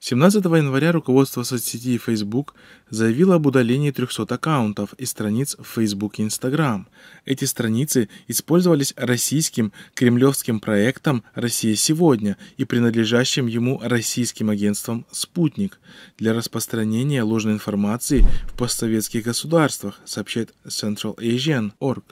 17 января руководство соцсети Facebook заявило об удалении 300 аккаунтов и страниц в Facebook и Instagram. Эти страницы использовались российским кремлевским проектом «Россия сегодня» и принадлежащим ему российским агентством «Спутник» для распространения ложной информации в постсоветских государствах, сообщает Central Asian Org.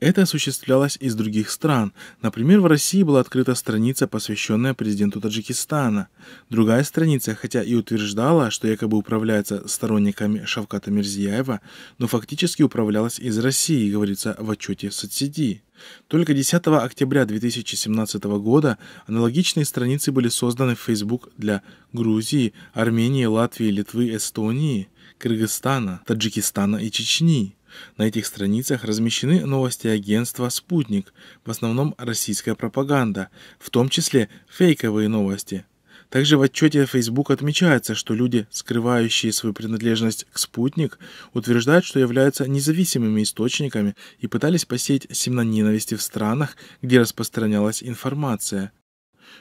Это осуществлялось из других стран. Например, в России была открыта страница, посвященная президенту Таджикистана. Другая страница, хотя и утверждала, что якобы управляется сторонниками Шавката Мирзияева, но фактически управлялась из России, говорится в отчете соцсети. Только 10 октября 2017 года аналогичные страницы были созданы в Facebook для Грузии, Армении, Латвии, Литвы, Эстонии, Кыргызстана, Таджикистана и Чечни. На этих страницах размещены новости агентства «Спутник», в основном российская пропаганда, в том числе фейковые новости. Также в отчете Facebook отмечается, что люди, скрывающие свою принадлежность к «Спутник», утверждают, что являются независимыми источниками и пытались посеять семена ненависти в странах, где распространялась информация.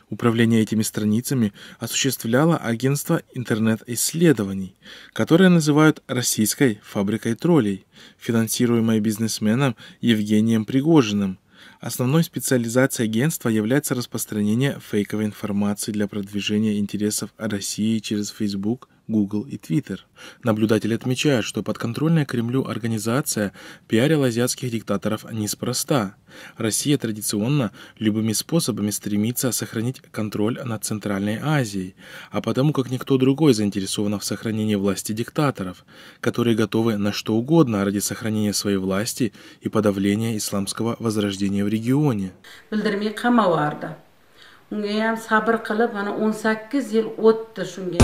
Управление этими страницами осуществляло агентство интернет-исследований, которое называют «Российской фабрикой троллей», финансируемое бизнесменом Евгением Пригожиным. Основной специализацией агентства является распространение фейковой информации для продвижения интересов России через Facebook – Google и Twitter. Наблюдатели отмечают, что подконтрольная Кремлю организация пиарила азиатских диктаторов неспроста. Россия традиционно любыми способами стремится сохранить контроль над Центральной Азией, а потому как никто другой заинтересован в сохранении власти диктаторов, которые готовы на что угодно ради сохранения своей власти и подавления исламского возрождения в регионе. unga ham sabr qilib mana 18 yil o'tdi shunga